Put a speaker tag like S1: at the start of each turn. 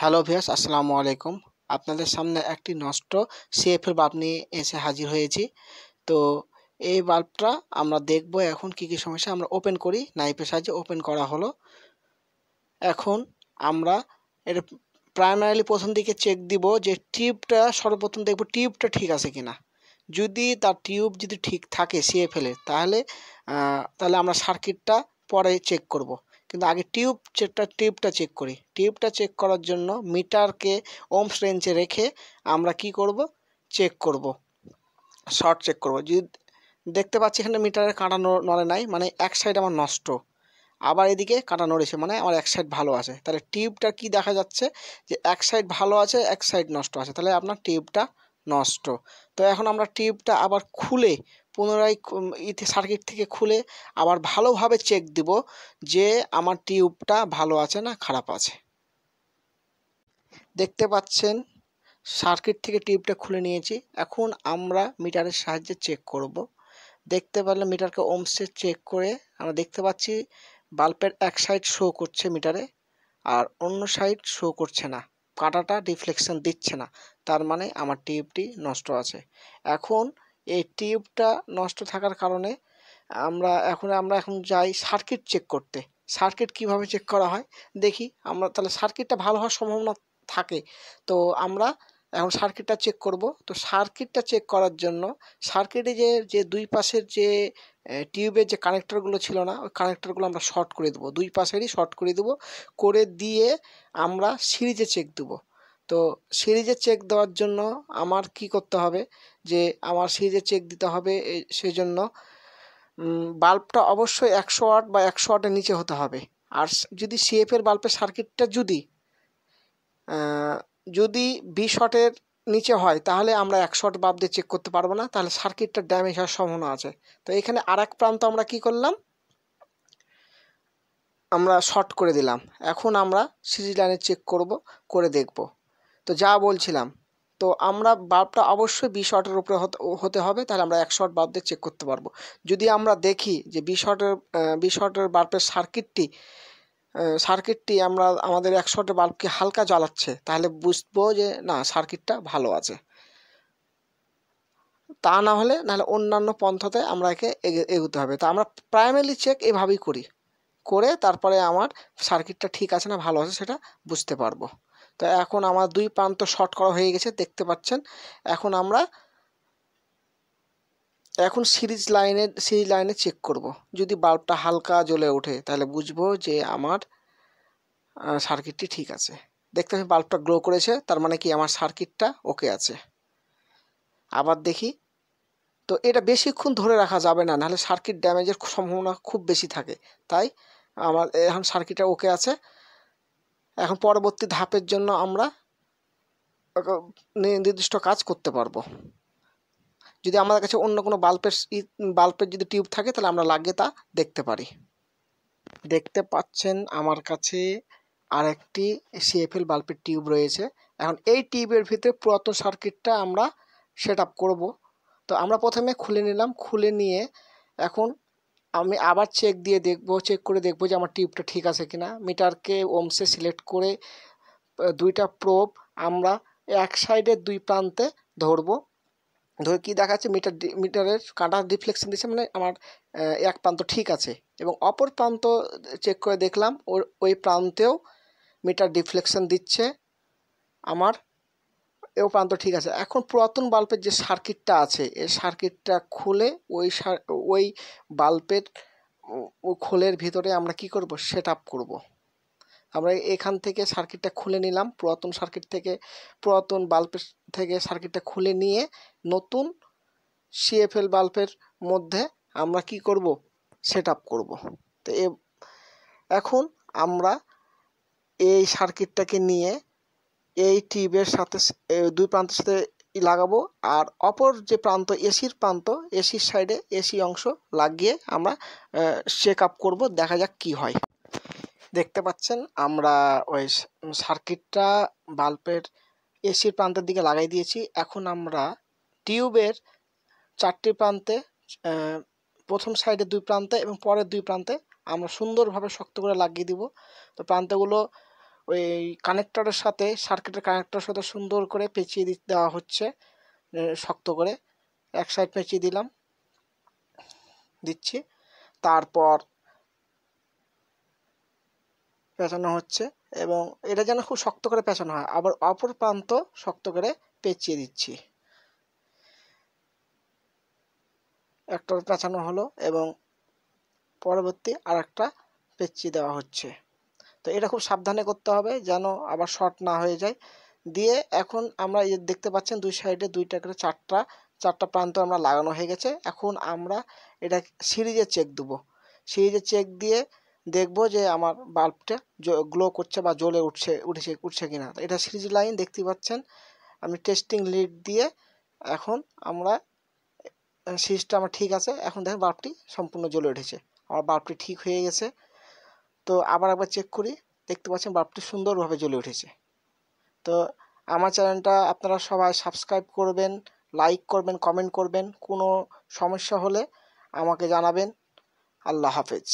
S1: Hello ভিয়াস আসসালামু আলাইকুম আপনাদের সামনে একটি নষ্ট সিএফের বাল্ব নিয়ে এসে হাজির হয়েছি তো এই বাল্বটা আমরা দেখব এখন কি কি সমস্যা আমরা ওপেন করি নাইফের সাহায্যে ওপেন করা হলো এখন আমরা এর প্রাইমারিলি প্রথম দিকে চেক দিব যে টিউবটা সর্বপ্রথম দেখব টিউবটা ঠিক আছে কি না যদি তার টিউব যদি ঠিক থাকে সিএফএলের তাহলে তাহলে আমরা সার্কিটটা পরে চেক করব কিন্তু আগে টিউব চেকটা টিউবটা চেক করি টিউবটা চেক করার জন্য মিটারকে ওমস রেঞ্জে রেখে আমরা কি করব চেক করব শর্ট চেক করব যদি দেখতে পাচ্ছি এখানে মিটারের কাঁটা নড়ে নাই মানে এক সাইড আমার নষ্ট আবার এদিকে কাঁটা নড়েছে মানে আমার এক সাইড ভালো আছে তাহলে টিউবটা কি দেখা যাচ্ছে যে এক সাইড ভালো আছে এক সাইড নষ্ট আছে তাহলে আপনার টিউবটা নষ্ট তো এখন আমরা টিউবটা আবার খুলে পুনরায় সার্কিট থেকে খুলে আবার ভালোভাবে চেক দিব যে আমার টিউবটা ভালো আছে না খারাপ আছে দেখতে পাচ্ছেন সার্কিট থেকে টিউবটা খুলে নিয়েছি এখন আমরা মিটারের সাহায্যে চেক করব দেখতে পারলে মিটারকে ওমসে চেক করে আমরা দেখতে পাচ্ছি বাল্বের এক সাইড শো করছে মিটারে আর অন্য সাইড শো করছে না কাটাটা রিফ্লেকশন দিচ্ছে না তার মানে আমার টিউবটি নষ্ট আছে এখন এই টিউবটা নষ্ট থাকার কারণে আমরা এখন আমরা এখন যাই সার্কিট চেক করতে সার্কিট কিভাবে চেক করা হয় দেখি আমরা তাহলে সার্কিটটা ভালো হওয়ার সম্ভাবনা থাকে তো আমরা এখন সার্কিটটা চেক করব তো সার্কিটটা চেক করার জন্য সার্কিটে যে যে দুই পাশের যে টিউবের যে কানেক্টরগুলো ছিল না ওই কানেক্টরগুলো আমরা শর্ট করে দেবো দুই পাশেরই শর্ট করে দেবো করে দিয়ে আমরা সিরিজে চেক দেবো তো সিরিজে চেক দেওয়ার জন্য আমার কি করতে হবে যে আমার সিরিজে চেক দিতে হবে সেই জন্য বাল্বটা অবশ্যই একশো ওয়াট বা একশো ওয়াটের নিচে হতে হবে আর যদি সিএফের বাল্বের সার্কিটটা যদি যদি বিশ ওয়াটের নিচে হয় তাহলে আমরা একশো ওয়াট বাল্ব দিয়ে চেক করতে পারবো না তাহলে সার্কিটটা ড্যামেজ হওয়ার সম্ভাবনা আছে তো এখানে আর এক প্রান্ত আমরা কি করলাম আমরা শর্ট করে দিলাম এখন আমরা সিরিজ লাইনে চেক করব করে দেখব তো যা বলছিলাম তো আমরা বাল্বটা অবশ্যই বি শর্টের উপরে হতে হবে তাহলে আমরা এক শর্ট বাল্ব দিয়ে চেক করতে পারবো যদি আমরা দেখি যে বি শর্টের বি শর্টের বাল্বের সার্কিটটি সার্কিটটি আমরা আমাদের এক শটের বাল্বকে হালকা জ্বালাচ্ছে তাহলে বুঝবো যে না সার্কিটটা ভালো আছে তা না হলে নাহলে অন্যান্য পন্থাতে আমরা একে এগোতে হবে তা আমরা প্রাইমারি চেক এভাবেই করি করে তারপরে আমার সার্কিটটা ঠিক আছে না ভালো আছে সেটা বুঝতে পারবো তো এখন আমার দুই প্রান্ত শর্ট করা হয়ে গেছে দেখতে পাচ্ছেন এখন আমরা এখন সিরিজ লাইনে সিরিজ লাইনে চেক করব। যদি বাল্বটা হালকা জ্বলে ওঠে তাহলে বুঝবো যে আমার সার্কিটটি ঠিক আছে দেখতে পাচ্ছি বাল্বটা গ্লো করেছে তার মানে কি আমার সার্কিটটা ওকে আছে আবার দেখি তো এটা বেশিক্ষণ ধরে রাখা যাবে না নাহলে সার্কিট ড্যামেজের সম্ভাবনা খুব বেশি থাকে তাই আমার এখন সার্কিটটা ওকে আছে এখন পরবর্তী ধাপের জন্য আমরা নির্দিষ্ট কাজ করতে পারবো যদি আমাদের কাছে অন্য কোনো বাল্বের বাল্বের যদি টিউব থাকে তাহলে আমরা লাগিয়ে তা দেখতে পারি দেখতে পাচ্ছেন আমার কাছে আরেকটি সিএফএল বাল্বের টিউব রয়েছে এখন এই টিউবের ভিতরে পুরাতন সার্কিটটা আমরা সেট আপ করবো তো আমরা প্রথমে খুলে নিলাম খুলে নিয়ে এখন আমি আবার চেক দিয়ে দেখব চেক করে দেখব যে আমার টিউবটা ঠিক আছে কিনা মিটারকে ওমসে সিলেক্ট করে দুইটা প্রোব আমরা এক সাইডের দুই প্রান্তে ধরবো ধরে কী দেখাচ্ছে মিটার মিটারের কাঁটা রিফ্লেকশন দিচ্ছে মানে আমার এক প্রান্ত ঠিক আছে এবং অপর প্রান্ত চেক করে দেখলাম ওর ওই প্রান্তেও মিটার রিফ্লেকশন দিচ্ছে আমার এবং প্রান্ত ঠিক আছে এখন পুরাতন বাল্বের যে সার্কিটটা আছে এই সার্কিটটা খুলে ওই সার ওই বাল্বের খোলের ভিতরে আমরা কি করব সেট আপ করবো আমরা এখান থেকে সার্কিটটা খুলে নিলাম পুরাতন সার্কিট থেকে পুরাতন বাল্বের থেকে সার্কিটটা খুলে নিয়ে নতুন সিএফএল বাল্বের মধ্যে আমরা কি করব সেট আপ করবো তো এখন আমরা এই সার্কিটটাকে নিয়ে এই টিউবের সাথে দুই প্রান্তের সাথে লাগাবো আর অপর যে প্রান্ত এসির প্রান্ত এসির সাইডে এসি অংশ লাগিয়ে আমরা চেক আপ করবো দেখা যাক কি হয় দেখতে পাচ্ছেন আমরা ওই সার্কিটটা বাল্বের এসির প্রান্তের দিকে লাগাই দিয়েছি এখন আমরা টিউবের চারটি প্রান্তে প্রথম সাইডে দুই প্রান্তে এবং পরের দুই প্রান্তে আমরা সুন্দরভাবে শক্ত করে লাগিয়ে দিব তো প্রান্তগুলো ওই কানেক্টরের সাথে সার্কিটের কানেক্টরের সাথে সুন্দর করে পেঁচিয়ে দেওয়া হচ্ছে শক্ত করে এক সাইড পেঁচিয়ে দিলাম দিচ্ছি তারপর পেঁচানো হচ্ছে এবং এটা যেন খুব শক্ত করে পেঁচানো হয় আবার অপর প্রান্ত শক্ত করে পেঁচিয়ে দিচ্ছি একটা পেঁচানো হলো এবং পরবর্তী আর একটা পেঁচিয়ে দেওয়া হচ্ছে তো এটা খুব সাবধানে করতে হবে যেন আবার শর্ট না হয়ে যায় দিয়ে এখন আমরা দেখতে পাচ্ছেন দুই সাইডে দুইটা করে চারটা চারটা প্রান্ত আমরা লাগানো হয়ে গেছে এখন আমরা এটা সিরিজে চেক দেবো সিরিজে চেক দিয়ে দেখব যে আমার বাল্বটা গ্লো করছে বা জ্বলে উঠছে উঠেছে উঠছে কিনা এটা সিরিজ লাইন দেখতে পাচ্ছেন আমি টেস্টিং লিড দিয়ে এখন আমরা সিরিজটা আমার ঠিক আছে এখন দেখেন বাল্বটি সম্পূর্ণ জ্বলে উঠেছে আমার বাল্বটি ঠিক হয়ে গেছে তো আবার একবার চেক করি দেখতে পাচ্ছেন বাল্বটি সুন্দরভাবে জ্বলে উঠেছে তো আমার চ্যানেলটা আপনারা সবাই সাবস্ক্রাইব করবেন লাইক করবেন কমেন্ট করবেন কোনো সমস্যা হলে আমাকে জানাবেন আল্লাহ হাফেজ